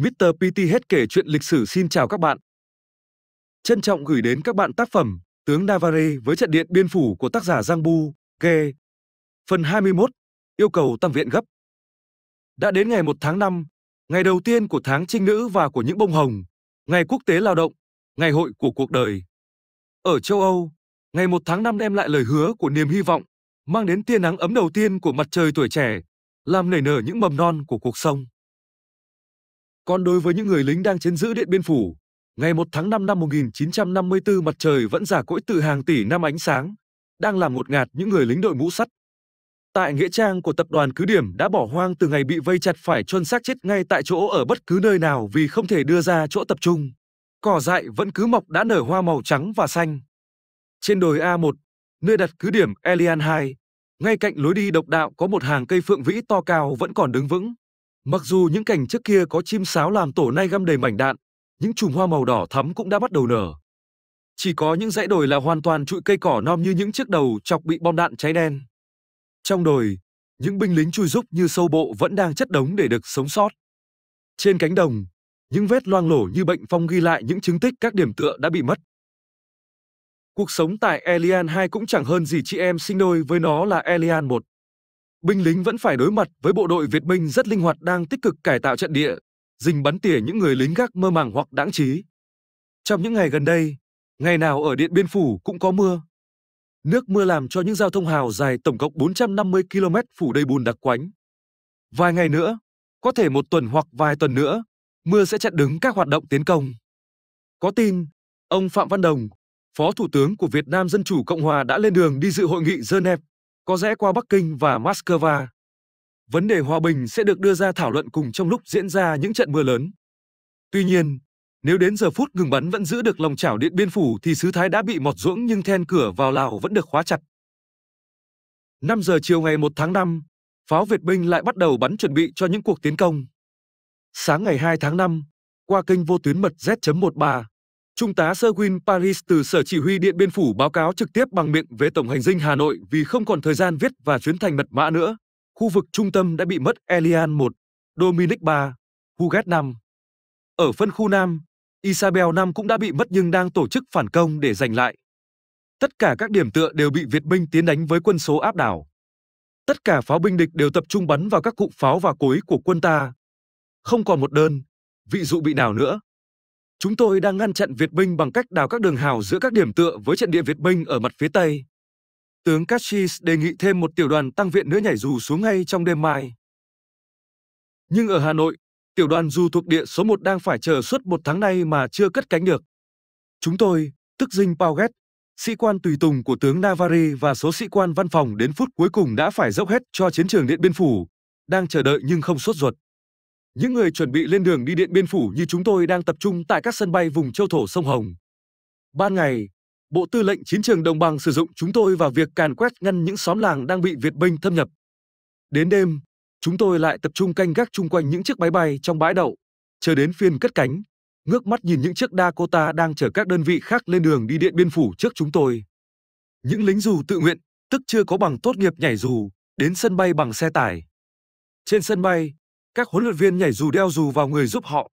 Mr. PT hết kể chuyện lịch sử xin chào các bạn. Trân trọng gửi đến các bạn tác phẩm Tướng Navarre với trận điện biên phủ của tác giả Giang Bu, Kê. Phần 21, yêu cầu tăng viện gấp. Đã đến ngày 1 tháng 5, ngày đầu tiên của tháng trinh nữ và của những bông hồng, ngày quốc tế lao động, ngày hội của cuộc đời. Ở châu Âu, ngày 1 tháng 5 đem lại lời hứa của niềm hy vọng, mang đến tia nắng ấm đầu tiên của mặt trời tuổi trẻ, làm nảy nở những mầm non của cuộc sống. Còn đối với những người lính đang chiến giữ Điện Biên Phủ, ngày 1 tháng 5 năm 1954 mặt trời vẫn giả cỗi từ hàng tỷ năm ánh sáng, đang làm ngột ngạt những người lính đội mũ sắt. Tại nghĩa trang của tập đoàn cứ điểm đã bỏ hoang từ ngày bị vây chặt phải chôn xác chết ngay tại chỗ ở bất cứ nơi nào vì không thể đưa ra chỗ tập trung. Cỏ dại vẫn cứ mọc đã nở hoa màu trắng và xanh. Trên đồi A1, nơi đặt cứ điểm Elian 2, ngay cạnh lối đi độc đạo có một hàng cây phượng vĩ to cao vẫn còn đứng vững. Mặc dù những cảnh trước kia có chim sáo làm tổ nay găm đầy mảnh đạn, những chùm hoa màu đỏ thắm cũng đã bắt đầu nở. Chỉ có những dãy đồi là hoàn toàn trụi cây cỏ non như những chiếc đầu chọc bị bom đạn cháy đen. Trong đồi, những binh lính chui rúc như sâu bộ vẫn đang chất đống để được sống sót. Trên cánh đồng, những vết loang lổ như bệnh phong ghi lại những chứng tích các điểm tựa đã bị mất. Cuộc sống tại Elian 2 cũng chẳng hơn gì chị em sinh đôi với nó là Elian 1 binh lính vẫn phải đối mặt với bộ đội Việt Minh rất linh hoạt đang tích cực cải tạo trận địa, dình bắn tỉa những người lính gác mơ màng hoặc đáng trí. Trong những ngày gần đây, ngày nào ở Điện Biên Phủ cũng có mưa. Nước mưa làm cho những giao thông hào dài tổng cộng 450 km phủ đầy bùn đặc quánh. Vài ngày nữa, có thể một tuần hoặc vài tuần nữa, mưa sẽ chặn đứng các hoạt động tiến công. Có tin, ông Phạm Văn Đồng, Phó Thủ tướng của Việt Nam Dân Chủ Cộng Hòa đã lên đường đi dự hội nghị Geneva có rẽ qua Bắc Kinh và Moscow. Vấn đề hòa bình sẽ được đưa ra thảo luận cùng trong lúc diễn ra những trận mưa lớn. Tuy nhiên, nếu đến giờ phút ngừng bắn vẫn giữ được lòng chảo Điện Biên Phủ thì sứ Thái đã bị mọt ruỗng nhưng then cửa vào Lào vẫn được khóa chặt. 5 giờ chiều ngày 1 tháng 5, pháo Việt binh lại bắt đầu bắn chuẩn bị cho những cuộc tiến công. Sáng ngày 2 tháng 5, qua kênh vô tuyến mật Z.13, Trung tá Serwin Paris từ Sở Chỉ huy Điện Biên Phủ báo cáo trực tiếp bằng miệng về Tổng hành dinh Hà Nội vì không còn thời gian viết và chuyến thành mật mã nữa. Khu vực trung tâm đã bị mất Elian 1, Dominic 3, Huguet 5. Ở phân khu Nam, Isabel 5 cũng đã bị mất nhưng đang tổ chức phản công để giành lại. Tất cả các điểm tựa đều bị Việt binh tiến đánh với quân số áp đảo. Tất cả pháo binh địch đều tập trung bắn vào các cụm pháo và cối của quân ta. Không còn một đơn, vị dụ bị nào nữa. Chúng tôi đang ngăn chặn Việt binh bằng cách đào các đường hào giữa các điểm tựa với trận địa Việt binh ở mặt phía Tây. Tướng Cashis đề nghị thêm một tiểu đoàn tăng viện nữa nhảy dù xuống ngay trong đêm mai. Nhưng ở Hà Nội, tiểu đoàn dù thuộc địa số 1 đang phải chờ suốt một tháng nay mà chưa cất cánh được. Chúng tôi, tức dinh ghét, sĩ quan tùy tùng của tướng Navarre và số sĩ quan văn phòng đến phút cuối cùng đã phải dốc hết cho chiến trường Điện Biên Phủ, đang chờ đợi nhưng không sốt ruột. Những người chuẩn bị lên đường đi Điện Biên Phủ như chúng tôi đang tập trung tại các sân bay vùng châu thổ sông Hồng. Ban ngày, Bộ Tư lệnh Chiến trường Đồng bằng sử dụng chúng tôi vào việc càn quét ngăn những xóm làng đang bị Việt binh thâm nhập. Đến đêm, chúng tôi lại tập trung canh gác chung quanh những chiếc máy bay trong bãi đậu, chờ đến phiên cất cánh, ngước mắt nhìn những chiếc Dakota đang chở các đơn vị khác lên đường đi Điện Biên Phủ trước chúng tôi. Những lính dù tự nguyện, tức chưa có bằng tốt nghiệp nhảy dù, đến sân bay bằng xe tải. Trên sân bay, các huấn luyện viên nhảy dù đeo dù vào người giúp họ.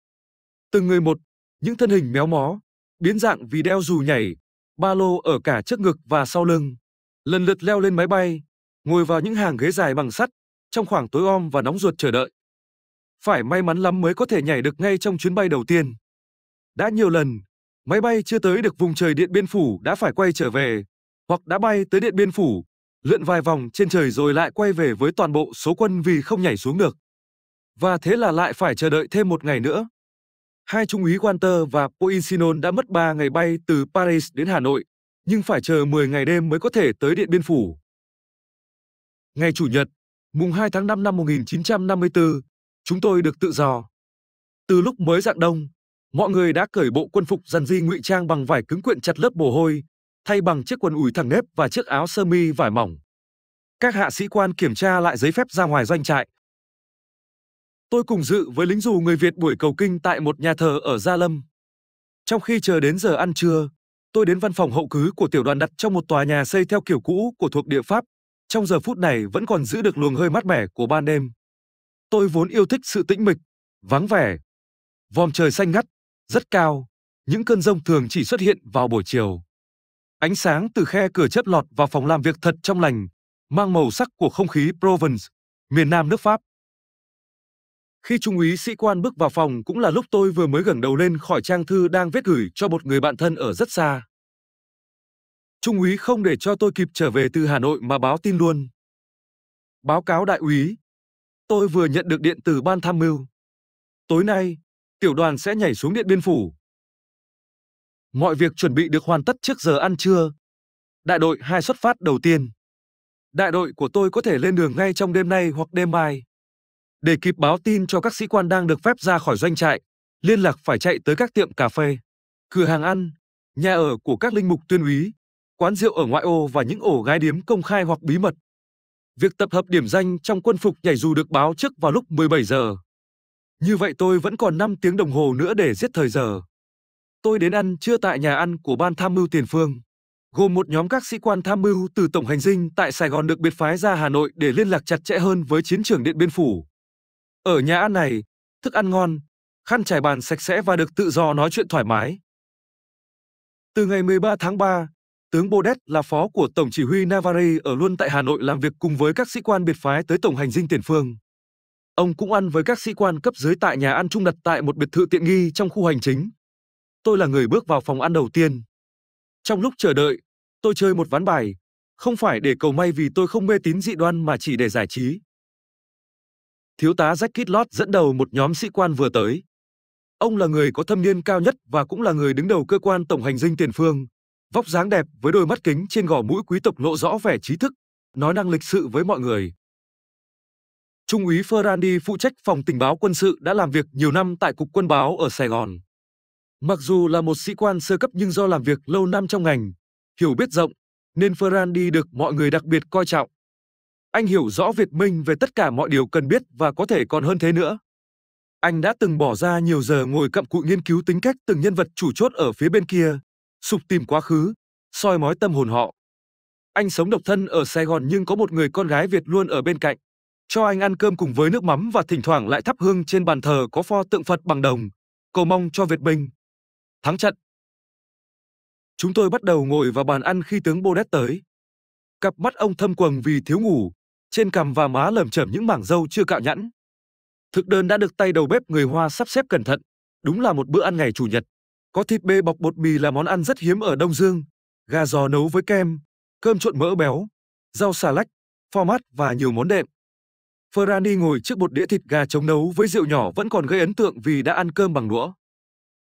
Từng người một, những thân hình méo mó, biến dạng vì đeo dù nhảy, ba lô ở cả trước ngực và sau lưng. Lần lượt leo lên máy bay, ngồi vào những hàng ghế dài bằng sắt, trong khoảng tối om và nóng ruột chờ đợi. Phải may mắn lắm mới có thể nhảy được ngay trong chuyến bay đầu tiên. Đã nhiều lần, máy bay chưa tới được vùng trời Điện Biên Phủ đã phải quay trở về, hoặc đã bay tới Điện Biên Phủ, lượn vài vòng trên trời rồi lại quay về với toàn bộ số quân vì không nhảy xuống được và thế là lại phải chờ đợi thêm một ngày nữa. Hai trung úy Walter và Poinsinon đã mất 3 ngày bay từ Paris đến Hà Nội, nhưng phải chờ 10 ngày đêm mới có thể tới Điện Biên Phủ. Ngày Chủ nhật, mùng 2 tháng 5 năm 1954, chúng tôi được tự do. Từ lúc mới dạng đông, mọi người đã cởi bộ quân phục dàn di ngụy trang bằng vải cứng quyện chặt lớp mồ hôi, thay bằng chiếc quần ủi thẳng nếp và chiếc áo sơ mi vải mỏng. Các hạ sĩ quan kiểm tra lại giấy phép ra ngoài doanh trại. Tôi cùng dự với lính dù người Việt buổi cầu kinh tại một nhà thờ ở Gia Lâm. Trong khi chờ đến giờ ăn trưa, tôi đến văn phòng hậu cứ của tiểu đoàn đặt trong một tòa nhà xây theo kiểu cũ của thuộc địa Pháp. Trong giờ phút này vẫn còn giữ được luồng hơi mát mẻ của ban đêm. Tôi vốn yêu thích sự tĩnh mịch, vắng vẻ. Vòm trời xanh ngắt, rất cao. Những cơn rông thường chỉ xuất hiện vào buổi chiều. Ánh sáng từ khe cửa chớp lọt vào phòng làm việc thật trong lành, mang màu sắc của không khí Provence, miền nam nước Pháp. Khi trung úy sĩ quan bước vào phòng cũng là lúc tôi vừa mới gẩng đầu lên khỏi trang thư đang viết gửi cho một người bạn thân ở rất xa. Trung úy không để cho tôi kịp trở về từ Hà Nội mà báo tin luôn. Báo cáo đại úy, tôi vừa nhận được điện từ ban tham mưu. Tối nay, tiểu đoàn sẽ nhảy xuống Điện Biên Phủ. Mọi việc chuẩn bị được hoàn tất trước giờ ăn trưa. Đại đội 2 xuất phát đầu tiên. Đại đội của tôi có thể lên đường ngay trong đêm nay hoặc đêm mai. Để kịp báo tin cho các sĩ quan đang được phép ra khỏi doanh trại, liên lạc phải chạy tới các tiệm cà phê, cửa hàng ăn, nhà ở của các linh mục tuyên úy, quán rượu ở ngoại ô và những ổ gái điếm công khai hoặc bí mật. Việc tập hợp điểm danh trong quân phục nhảy dù được báo trước vào lúc 17 giờ. Như vậy tôi vẫn còn 5 tiếng đồng hồ nữa để giết thời giờ. Tôi đến ăn trưa tại nhà ăn của ban tham mưu tiền phương, gồm một nhóm các sĩ quan tham mưu từ Tổng hành dinh tại Sài Gòn được biệt phái ra Hà Nội để liên lạc chặt chẽ hơn với chiến trường Điện Biên Phủ. Ở nhà ăn này, thức ăn ngon, khăn trải bàn sạch sẽ và được tự do nói chuyện thoải mái. Từ ngày 13 tháng 3, tướng Bodet là phó của Tổng chỉ huy Navarre ở luôn tại Hà Nội làm việc cùng với các sĩ quan biệt phái tới Tổng hành dinh tiền phương. Ông cũng ăn với các sĩ quan cấp dưới tại nhà ăn trung đặt tại một biệt thự tiện nghi trong khu hành chính. Tôi là người bước vào phòng ăn đầu tiên. Trong lúc chờ đợi, tôi chơi một ván bài, không phải để cầu may vì tôi không mê tín dị đoan mà chỉ để giải trí thiếu tá Jack Lott dẫn đầu một nhóm sĩ quan vừa tới. Ông là người có thâm niên cao nhất và cũng là người đứng đầu cơ quan tổng hành dinh tiền phương. Vóc dáng đẹp với đôi mắt kính trên gò mũi quý tộc lộ rõ vẻ trí thức, nói năng lịch sự với mọi người. Trung úy Ferrandi phụ trách phòng tình báo quân sự đã làm việc nhiều năm tại Cục Quân báo ở Sài Gòn. Mặc dù là một sĩ quan sơ cấp nhưng do làm việc lâu năm trong ngành, hiểu biết rộng, nên Ferrandi được mọi người đặc biệt coi trọng. Anh hiểu rõ Việt Minh về tất cả mọi điều cần biết và có thể còn hơn thế nữa. Anh đã từng bỏ ra nhiều giờ ngồi cặm cụi nghiên cứu tính cách từng nhân vật chủ chốt ở phía bên kia, sục tìm quá khứ, soi mói tâm hồn họ. Anh sống độc thân ở Sài Gòn nhưng có một người con gái Việt luôn ở bên cạnh, cho anh ăn cơm cùng với nước mắm và thỉnh thoảng lại thắp hương trên bàn thờ có pho tượng Phật bằng đồng, cầu mong cho Việt Minh thắng trận. Chúng tôi bắt đầu ngồi vào bàn ăn khi tướng Bô Đét tới. Cặp mắt ông thâm quầng vì thiếu ngủ, trên cằm và má lởm chởm những mảng râu chưa cạo nhẵn. Thực đơn đã được tay đầu bếp người Hoa sắp xếp cẩn thận, đúng là một bữa ăn ngày chủ nhật. Có thịt bê bọc bột mì là món ăn rất hiếm ở Đông Dương, gà giò nấu với kem, cơm trộn mỡ béo, rau xà lách, pho mát và nhiều món đệm. Ferrani ngồi trước một đĩa thịt gà chống nấu với rượu nhỏ vẫn còn gây ấn tượng vì đã ăn cơm bằng đũa.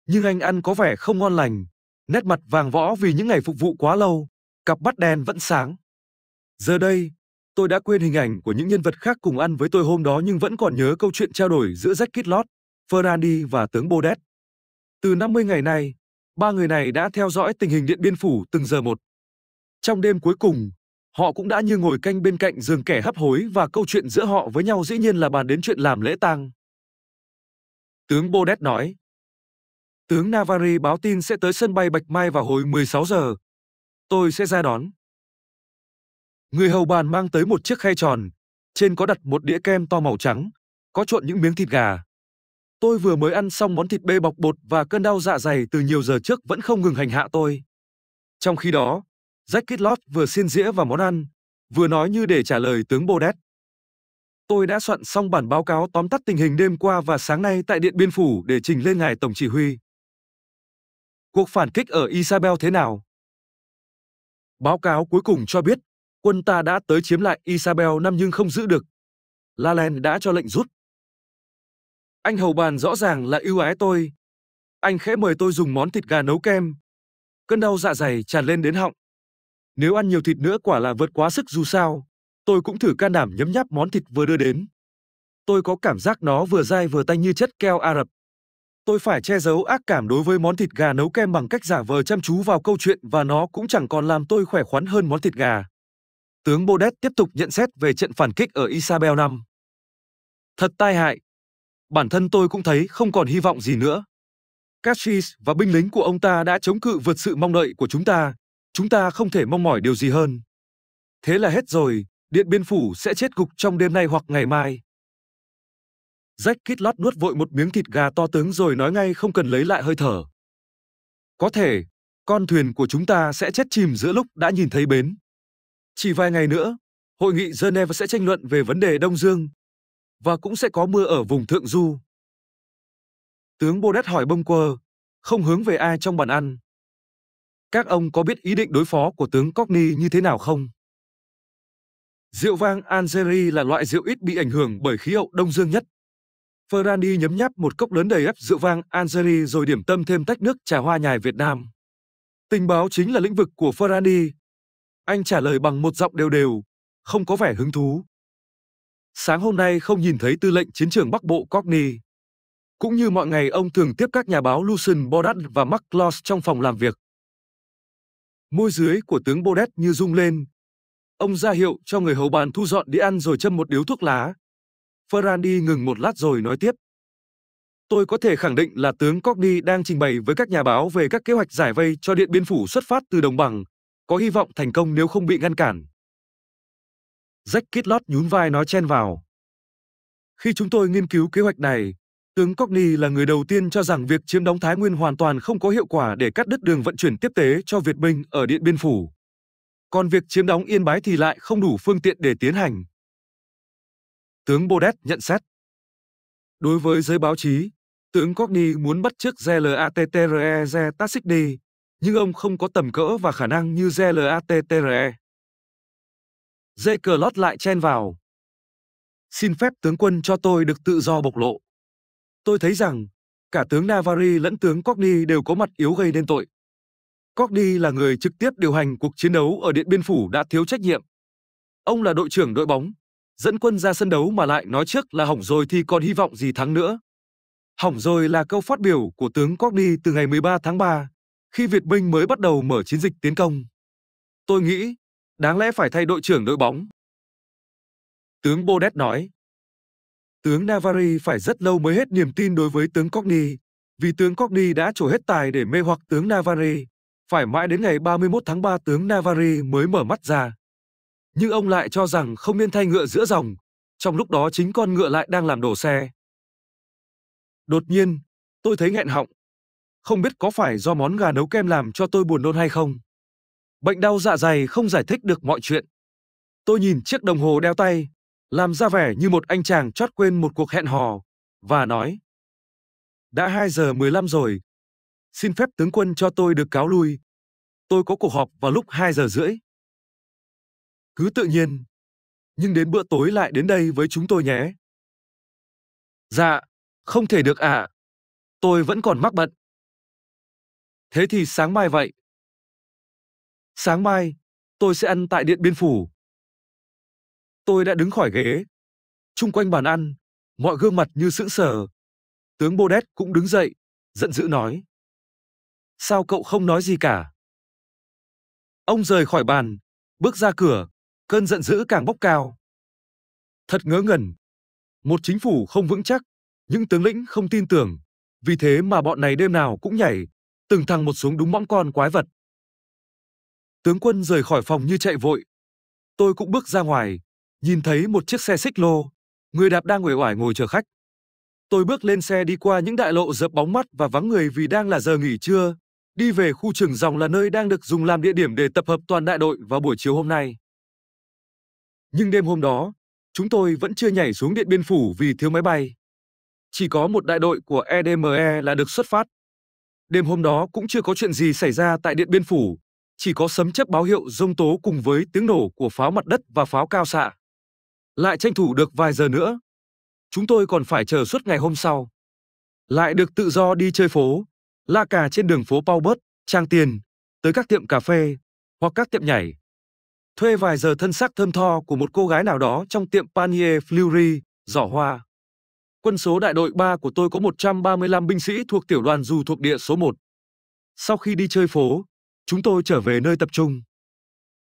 Nhưng anh ăn có vẻ không ngon lành, nét mặt vàng võ vì những ngày phục vụ quá lâu, cặp mắt đen vẫn sáng. Giờ đây, Tôi đã quên hình ảnh của những nhân vật khác cùng ăn với tôi hôm đó nhưng vẫn còn nhớ câu chuyện trao đổi giữa Jack Lott, Ferrandi và tướng Bodet. Từ 50 ngày nay, ba người này đã theo dõi tình hình Điện Biên Phủ từng giờ một. Trong đêm cuối cùng, họ cũng đã như ngồi canh bên cạnh giường kẻ hấp hối và câu chuyện giữa họ với nhau dĩ nhiên là bàn đến chuyện làm lễ tang. Tướng Bodet nói, Tướng Navarre báo tin sẽ tới sân bay Bạch Mai vào hồi 16 giờ. Tôi sẽ ra đón. Người hầu bàn mang tới một chiếc khay tròn, trên có đặt một đĩa kem to màu trắng, có trộn những miếng thịt gà. Tôi vừa mới ăn xong món thịt bê bọc bột và cơn đau dạ dày từ nhiều giờ trước vẫn không ngừng hành hạ tôi. Trong khi đó, Jack Kitlot vừa xin dĩa vào món ăn, vừa nói như để trả lời tướng Bodet. Tôi đã soạn xong bản báo cáo tóm tắt tình hình đêm qua và sáng nay tại Điện Biên Phủ để trình lên ngài Tổng Chỉ huy. Cuộc phản kích ở Isabel thế nào? Báo cáo cuối cùng cho biết quân ta đã tới chiếm lại Isabel năm nhưng không giữ được. La Len đã cho lệnh rút. Anh hầu bàn rõ ràng là ưu ái tôi. Anh khẽ mời tôi dùng món thịt gà nấu kem. Cơn đau dạ dày tràn lên đến họng. Nếu ăn nhiều thịt nữa quả là vượt quá sức dù sao, tôi cũng thử can đảm nhấm nháp món thịt vừa đưa đến. Tôi có cảm giác nó vừa dai vừa tanh như chất keo Ả Rập. Tôi phải che giấu ác cảm đối với món thịt gà nấu kem bằng cách giả vờ chăm chú vào câu chuyện và nó cũng chẳng còn làm tôi khỏe khoắn hơn món thịt gà tướng Bodet tiếp tục nhận xét về trận phản kích ở Isabel V. Thật tai hại. Bản thân tôi cũng thấy không còn hy vọng gì nữa. Castries và binh lính của ông ta đã chống cự vượt sự mong đợi của chúng ta. Chúng ta không thể mong mỏi điều gì hơn. Thế là hết rồi, Điện Biên Phủ sẽ chết gục trong đêm nay hoặc ngày mai. Jack Kitlot nuốt vội một miếng thịt gà to tướng rồi nói ngay không cần lấy lại hơi thở. Có thể, con thuyền của chúng ta sẽ chết chìm giữa lúc đã nhìn thấy bến. Chỉ vài ngày nữa, hội nghị Geneva sẽ tranh luận về vấn đề Đông Dương và cũng sẽ có mưa ở vùng thượng du. Tướng Bodet hỏi bông quơ, không hướng về ai trong bàn ăn. Các ông có biết ý định đối phó của tướng Cockney như thế nào không? Rượu vang Algeria là loại rượu ít bị ảnh hưởng bởi khí hậu Đông Dương nhất. Ferrandi nhấm nháp một cốc lớn đầy ép rượu vang Algeria rồi điểm tâm thêm tách nước trà hoa nhài Việt Nam. Tình báo chính là lĩnh vực của Ferrandi, anh trả lời bằng một giọng đều đều, không có vẻ hứng thú. Sáng hôm nay không nhìn thấy tư lệnh chiến trường Bắc Bộ Cockney. Cũng như mọi ngày ông thường tiếp các nhà báo Lucien Bodat và Mark Loss trong phòng làm việc. Môi dưới của tướng Bodet như rung lên. Ông ra hiệu cho người hầu bàn thu dọn đi ăn rồi châm một điếu thuốc lá. Ferrandi ngừng một lát rồi nói tiếp. Tôi có thể khẳng định là tướng Cockney đang trình bày với các nhà báo về các kế hoạch giải vây cho Điện Biên Phủ xuất phát từ đồng bằng, có hy vọng thành công nếu không bị ngăn cản. Jack Kitlot nhún vai nói chen vào. Khi chúng tôi nghiên cứu kế hoạch này, tướng Cockney là người đầu tiên cho rằng việc chiếm đóng Thái Nguyên hoàn toàn không có hiệu quả để cắt đứt đường vận chuyển tiếp tế cho Việt Minh ở Điện Biên Phủ. Còn việc chiếm đóng Yên Bái thì lại không đủ phương tiện để tiến hành. Tướng Bodet nhận xét. Đối với giới báo chí, tướng Cockney muốn bắt chước GLATTREZ Tassigny, nhưng ông không có tầm cỡ và khả năng như ZLATTRE. Dây cờ lót lại chen vào. Xin phép tướng quân cho tôi được tự do bộc lộ. Tôi thấy rằng, cả tướng Navari lẫn tướng Cogni đều có mặt yếu gây nên tội. Cogni là người trực tiếp điều hành cuộc chiến đấu ở Điện Biên Phủ đã thiếu trách nhiệm. Ông là đội trưởng đội bóng, dẫn quân ra sân đấu mà lại nói trước là hỏng rồi thì còn hy vọng gì thắng nữa. Hỏng rồi là câu phát biểu của tướng Cogni từ ngày 13 tháng 3 khi Việt Minh mới bắt đầu mở chiến dịch tiến công. Tôi nghĩ, đáng lẽ phải thay đội trưởng đội bóng. Tướng Bodet nói. Tướng Navari phải rất lâu mới hết niềm tin đối với tướng Cogni, vì tướng Cogni đã trổ hết tài để mê hoặc tướng Navari. Phải mãi đến ngày 31 tháng 3 tướng Navari mới mở mắt ra. Nhưng ông lại cho rằng không nên thay ngựa giữa dòng, trong lúc đó chính con ngựa lại đang làm đổ xe. Đột nhiên, tôi thấy nghẹn họng không biết có phải do món gà nấu kem làm cho tôi buồn nôn hay không. Bệnh đau dạ dày không giải thích được mọi chuyện. Tôi nhìn chiếc đồng hồ đeo tay, làm ra vẻ như một anh chàng chót quên một cuộc hẹn hò, và nói. Đã 2 giờ 15 rồi. Xin phép tướng quân cho tôi được cáo lui. Tôi có cuộc họp vào lúc 2 giờ rưỡi. Cứ tự nhiên. Nhưng đến bữa tối lại đến đây với chúng tôi nhé. Dạ, không thể được ạ. À. Tôi vẫn còn mắc bận. Thế thì sáng mai vậy. Sáng mai, tôi sẽ ăn tại Điện Biên Phủ. Tôi đã đứng khỏi ghế. Trung quanh bàn ăn, mọi gương mặt như sững sờ. Tướng Bô Đét cũng đứng dậy, giận dữ nói. Sao cậu không nói gì cả? Ông rời khỏi bàn, bước ra cửa, cơn giận dữ càng bốc cao. Thật ngớ ngẩn. Một chính phủ không vững chắc, những tướng lĩnh không tin tưởng, vì thế mà bọn này đêm nào cũng nhảy, từng thằng một xuống đúng mõm con quái vật. Tướng quân rời khỏi phòng như chạy vội. Tôi cũng bước ra ngoài, nhìn thấy một chiếc xe xích lô, người đạp đang uể oải ngồi chờ khách. Tôi bước lên xe đi qua những đại lộ dập bóng mắt và vắng người vì đang là giờ nghỉ trưa, đi về khu trường dòng là nơi đang được dùng làm địa điểm để tập hợp toàn đại đội vào buổi chiều hôm nay. Nhưng đêm hôm đó, chúng tôi vẫn chưa nhảy xuống Điện Biên Phủ vì thiếu máy bay. Chỉ có một đại đội của EDME e là được xuất phát. Đêm hôm đó cũng chưa có chuyện gì xảy ra tại Điện Biên Phủ, chỉ có sấm chớp báo hiệu rông tố cùng với tiếng nổ của pháo mặt đất và pháo cao xạ. Lại tranh thủ được vài giờ nữa. Chúng tôi còn phải chờ suốt ngày hôm sau. Lại được tự do đi chơi phố, la cà trên đường phố bớt, Trang Tiền, tới các tiệm cà phê hoặc các tiệm nhảy. Thuê vài giờ thân xác thơm tho của một cô gái nào đó trong tiệm Panier Fleury, giỏ hoa. Quân số đại đội 3 của tôi có 135 binh sĩ thuộc tiểu đoàn dù thuộc địa số 1. Sau khi đi chơi phố, chúng tôi trở về nơi tập trung.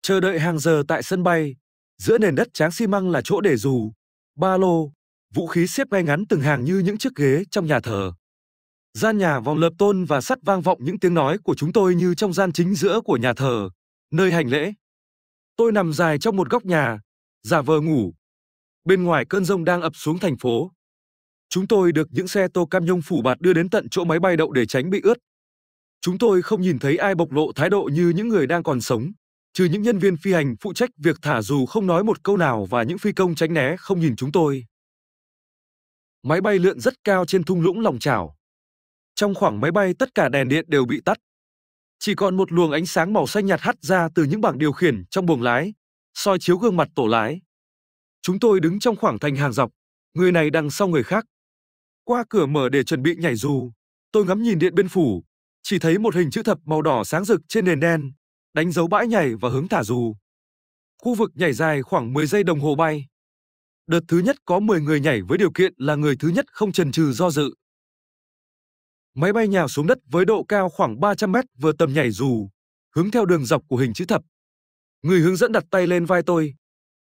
Chờ đợi hàng giờ tại sân bay, giữa nền đất tráng xi măng là chỗ để dù, ba lô, vũ khí xếp ngay ngắn từng hàng như những chiếc ghế trong nhà thờ. Gian nhà vòng lợp tôn và sắt vang vọng những tiếng nói của chúng tôi như trong gian chính giữa của nhà thờ, nơi hành lễ. Tôi nằm dài trong một góc nhà, giả vờ ngủ. Bên ngoài cơn rông đang ập xuống thành phố. Chúng tôi được những xe tô cam nhông phủ bạt đưa đến tận chỗ máy bay đậu để tránh bị ướt. Chúng tôi không nhìn thấy ai bộc lộ thái độ như những người đang còn sống, trừ những nhân viên phi hành phụ trách việc thả dù không nói một câu nào và những phi công tránh né không nhìn chúng tôi. Máy bay lượn rất cao trên thung lũng lòng chảo. Trong khoảng máy bay tất cả đèn điện đều bị tắt. Chỉ còn một luồng ánh sáng màu xanh nhạt hắt ra từ những bảng điều khiển trong buồng lái, soi chiếu gương mặt tổ lái. Chúng tôi đứng trong khoảng thành hàng dọc, người này đằng sau người khác, qua cửa mở để chuẩn bị nhảy dù, tôi ngắm nhìn Điện Biên Phủ, chỉ thấy một hình chữ thập màu đỏ sáng rực trên nền đen, đánh dấu bãi nhảy và hướng thả dù. Khu vực nhảy dài khoảng 10 giây đồng hồ bay. Đợt thứ nhất có 10 người nhảy với điều kiện là người thứ nhất không chần chừ do dự. Máy bay nhào xuống đất với độ cao khoảng 300 mét vừa tầm nhảy dù, hướng theo đường dọc của hình chữ thập. Người hướng dẫn đặt tay lên vai tôi.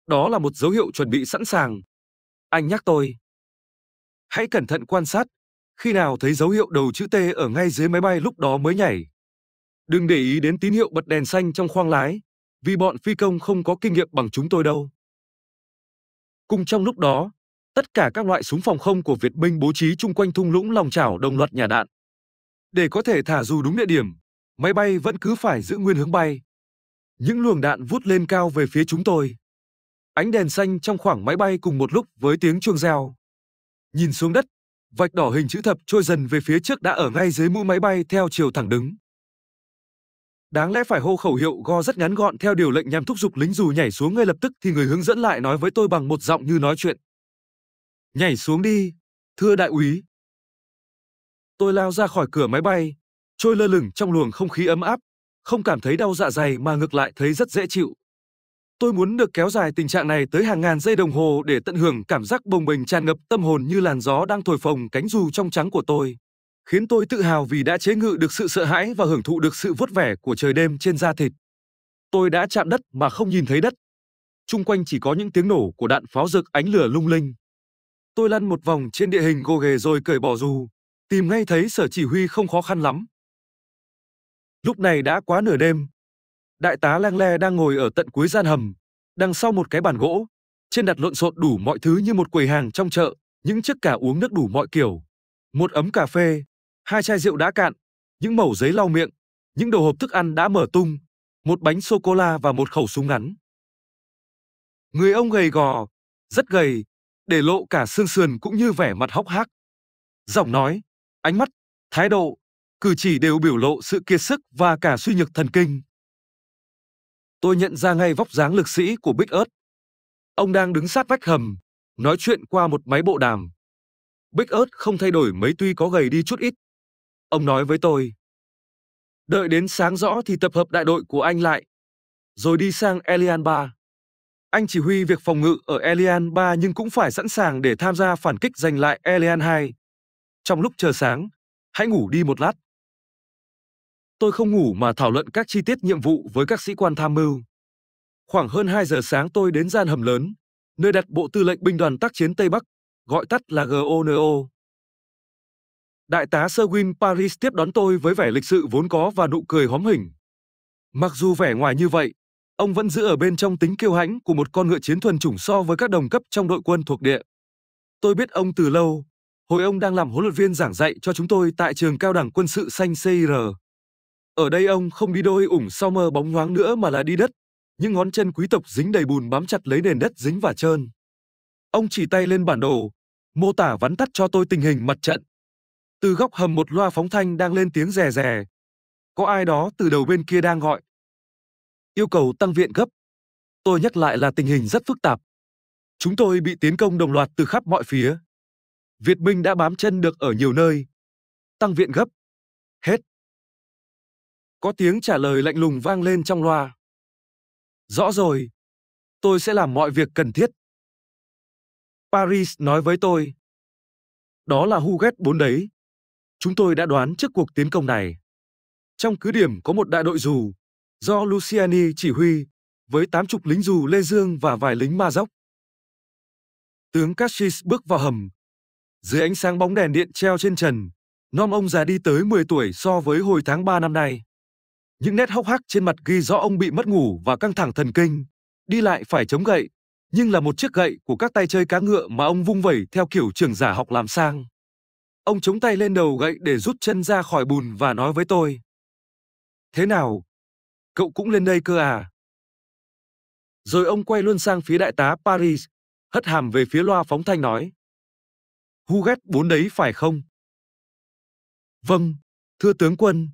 Đó là một dấu hiệu chuẩn bị sẵn sàng. Anh nhắc tôi, Hãy cẩn thận quan sát, khi nào thấy dấu hiệu đầu chữ T ở ngay dưới máy bay lúc đó mới nhảy. Đừng để ý đến tín hiệu bật đèn xanh trong khoang lái, vì bọn phi công không có kinh nghiệm bằng chúng tôi đâu. Cùng trong lúc đó, tất cả các loại súng phòng không của Việt Minh bố trí chung quanh thung lũng lòng chảo đồng loạt nhà đạn. Để có thể thả dù đúng địa điểm, máy bay vẫn cứ phải giữ nguyên hướng bay. Những luồng đạn vút lên cao về phía chúng tôi. Ánh đèn xanh trong khoảng máy bay cùng một lúc với tiếng chuông reo. Nhìn xuống đất, vạch đỏ hình chữ thập trôi dần về phía trước đã ở ngay dưới mũi máy bay theo chiều thẳng đứng. Đáng lẽ phải hô khẩu hiệu go rất ngắn gọn theo điều lệnh nhằm thúc giục lính dù nhảy xuống ngay lập tức thì người hướng dẫn lại nói với tôi bằng một giọng như nói chuyện. Nhảy xuống đi, thưa đại úy. Tôi lao ra khỏi cửa máy bay, trôi lơ lửng trong luồng không khí ấm áp, không cảm thấy đau dạ dày mà ngược lại thấy rất dễ chịu. Tôi muốn được kéo dài tình trạng này tới hàng ngàn giây đồng hồ để tận hưởng cảm giác bồng bềnh tràn ngập tâm hồn như làn gió đang thổi phồng cánh dù trong trắng của tôi, khiến tôi tự hào vì đã chế ngự được sự sợ hãi và hưởng thụ được sự vuốt vẻ của trời đêm trên da thịt. Tôi đã chạm đất mà không nhìn thấy đất. Trung quanh chỉ có những tiếng nổ của đạn pháo rực ánh lửa lung linh. Tôi lăn một vòng trên địa hình gồ ghề rồi cởi bỏ dù, tìm ngay thấy sở chỉ huy không khó khăn lắm. Lúc này đã quá nửa đêm, Đại tá Lang Le đang ngồi ở tận cuối gian hầm, đằng sau một cái bàn gỗ, trên đặt lộn xộn đủ mọi thứ như một quầy hàng trong chợ, những chiếc cả uống nước đủ mọi kiểu, một ấm cà phê, hai chai rượu đã cạn, những mẩu giấy lau miệng, những đồ hộp thức ăn đã mở tung, một bánh sô cô la và một khẩu súng ngắn. Người ông gầy gò, rất gầy, để lộ cả xương sườn cũng như vẻ mặt hốc hác. Giọng nói, ánh mắt, thái độ, cử chỉ đều biểu lộ sự kiệt sức và cả suy nhược thần kinh. Tôi nhận ra ngay vóc dáng lực sĩ của Bích Ớt. Ông đang đứng sát vách hầm, nói chuyện qua một máy bộ đàm. Bích Ớt không thay đổi mấy tuy có gầy đi chút ít. Ông nói với tôi. Đợi đến sáng rõ thì tập hợp đại đội của anh lại. Rồi đi sang Elian Ba. Anh chỉ huy việc phòng ngự ở Elian 3 nhưng cũng phải sẵn sàng để tham gia phản kích giành lại Elian 2. Trong lúc chờ sáng, hãy ngủ đi một lát. Tôi không ngủ mà thảo luận các chi tiết nhiệm vụ với các sĩ quan tham mưu. Khoảng hơn 2 giờ sáng tôi đến gian hầm lớn, nơi đặt Bộ Tư lệnh Binh đoàn tác chiến Tây Bắc, gọi tắt là GONO. Đại tá Serwin Paris tiếp đón tôi với vẻ lịch sự vốn có và nụ cười hóm hỉnh. Mặc dù vẻ ngoài như vậy, ông vẫn giữ ở bên trong tính kiêu hãnh của một con ngựa chiến thuần chủng so với các đồng cấp trong đội quân thuộc địa. Tôi biết ông từ lâu, hồi ông đang làm huấn luyện viên giảng dạy cho chúng tôi tại trường cao đẳng quân sự xanh CIR. Ở đây ông không đi đôi ủng sau mơ bóng nhoáng nữa mà là đi đất. Những ngón chân quý tộc dính đầy bùn bám chặt lấy nền đất dính và trơn. Ông chỉ tay lên bản đồ, mô tả vắn tắt cho tôi tình hình mặt trận. Từ góc hầm một loa phóng thanh đang lên tiếng rè rè. Có ai đó từ đầu bên kia đang gọi. Yêu cầu tăng viện gấp. Tôi nhắc lại là tình hình rất phức tạp. Chúng tôi bị tiến công đồng loạt từ khắp mọi phía. Việt Minh đã bám chân được ở nhiều nơi. Tăng viện gấp. Hết. Có tiếng trả lời lạnh lùng vang lên trong loa. Rõ rồi, tôi sẽ làm mọi việc cần thiết. Paris nói với tôi. Đó là Huguet 4 đấy. Chúng tôi đã đoán trước cuộc tiến công này. Trong cứ điểm có một đại đội dù, do Luciani chỉ huy, với tám chục lính dù Lê Dương và vài lính ma dốc. Tướng Cassis bước vào hầm. Dưới ánh sáng bóng đèn điện treo trên trần, non ông già đi tới 10 tuổi so với hồi tháng 3 năm nay. Những nét hốc hác trên mặt ghi rõ ông bị mất ngủ và căng thẳng thần kinh, đi lại phải chống gậy, nhưng là một chiếc gậy của các tay chơi cá ngựa mà ông vung vẩy theo kiểu trường giả học làm sang. Ông chống tay lên đầu gậy để rút chân ra khỏi bùn và nói với tôi. Thế nào? Cậu cũng lên đây cơ à? Rồi ông quay luôn sang phía đại tá Paris, hất hàm về phía loa phóng thanh nói. Huguet bốn đấy phải không? Vâng, thưa tướng quân,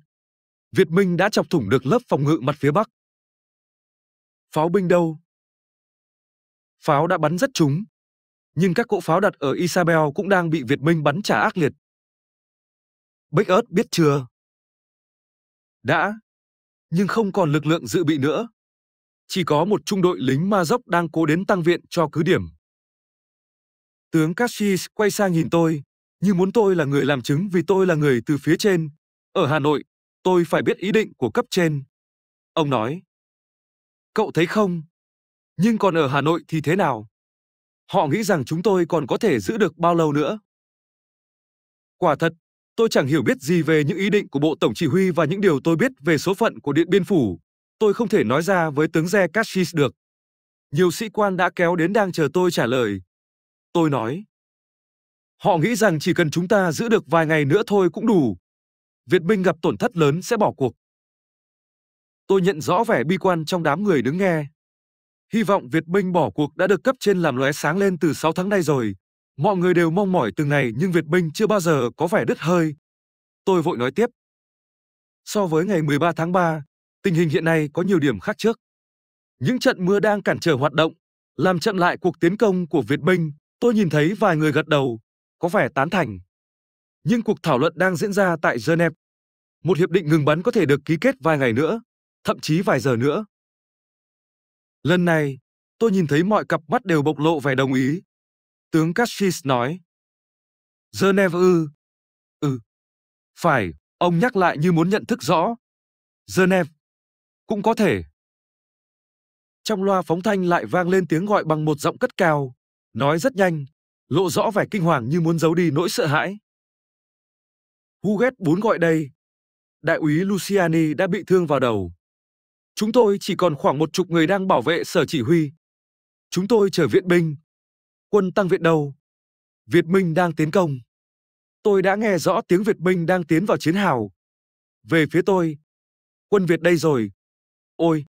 Việt Minh đã chọc thủng được lớp phòng ngự mặt phía Bắc. Pháo binh đâu? Pháo đã bắn rất trúng, nhưng các cỗ pháo đặt ở Isabel cũng đang bị Việt Minh bắn trả ác liệt. Bách ớt biết chưa? Đã, nhưng không còn lực lượng dự bị nữa. Chỉ có một trung đội lính ma dốc đang cố đến tăng viện cho cứ điểm. Tướng Cashis quay sang nhìn tôi, như muốn tôi là người làm chứng vì tôi là người từ phía trên, ở Hà Nội, Tôi phải biết ý định của cấp trên. Ông nói. Cậu thấy không? Nhưng còn ở Hà Nội thì thế nào? Họ nghĩ rằng chúng tôi còn có thể giữ được bao lâu nữa? Quả thật, tôi chẳng hiểu biết gì về những ý định của Bộ Tổng Chỉ huy và những điều tôi biết về số phận của Điện Biên Phủ. Tôi không thể nói ra với tướng Ze Kashis được. Nhiều sĩ quan đã kéo đến đang chờ tôi trả lời. Tôi nói. Họ nghĩ rằng chỉ cần chúng ta giữ được vài ngày nữa thôi cũng đủ, Việt binh gặp tổn thất lớn sẽ bỏ cuộc. Tôi nhận rõ vẻ bi quan trong đám người đứng nghe. Hy vọng Việt binh bỏ cuộc đã được cấp trên làm lóe sáng lên từ 6 tháng nay rồi. Mọi người đều mong mỏi từng ngày nhưng Việt binh chưa bao giờ có vẻ đứt hơi. Tôi vội nói tiếp. So với ngày 13 tháng 3, tình hình hiện nay có nhiều điểm khác trước. Những trận mưa đang cản trở hoạt động, làm chậm lại cuộc tiến công của Việt binh. Tôi nhìn thấy vài người gật đầu, có vẻ tán thành nhưng cuộc thảo luận đang diễn ra tại Geneva. Một hiệp định ngừng bắn có thể được ký kết vài ngày nữa, thậm chí vài giờ nữa. Lần này, tôi nhìn thấy mọi cặp mắt đều bộc lộ vẻ đồng ý. Tướng Cashis nói. Geneva ư. Ừ. Phải, ông nhắc lại như muốn nhận thức rõ. Geneva. Cũng có thể. Trong loa phóng thanh lại vang lên tiếng gọi bằng một giọng cất cao, nói rất nhanh, lộ rõ vẻ kinh hoàng như muốn giấu đi nỗi sợ hãi. Huguet 4 gọi đây. Đại úy Luciani đã bị thương vào đầu. Chúng tôi chỉ còn khoảng một chục người đang bảo vệ sở chỉ huy. Chúng tôi chờ viện binh. Quân tăng viện đâu? Việt Minh đang tiến công. Tôi đã nghe rõ tiếng Việt Minh đang tiến vào chiến hào. Về phía tôi. Quân Việt đây rồi. Ôi!